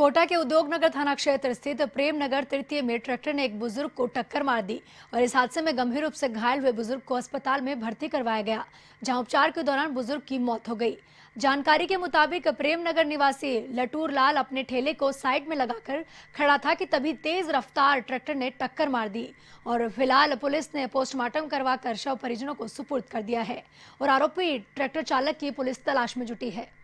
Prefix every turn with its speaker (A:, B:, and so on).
A: कोटा के उद्योग नगर थाना क्षेत्र स्थित प्रेम नगर तृतीय में ट्रैक्टर ने एक बुजुर्ग को टक्कर मार दी और इस हादसे में गंभीर रूप से घायल हुए बुजुर्ग को अस्पताल में भर्ती करवाया गया जहां उपचार के दौरान बुजुर्ग की मौत हो गई जानकारी के मुताबिक प्रेम नगर निवासी लटूर लाल अपने ठेले को साइड में लगाकर खड़ा था कि तभी तेज रफ्तार ट्रैक्टर ने टक्कर मार दी और फिलहाल पुलिस ने पोस्टमार्टम करवाकर शव परिजनों को सुपुर्द कर दिया है और आरोपी ट्रैक्टर चालक की पुलिस तलाश में जुटी है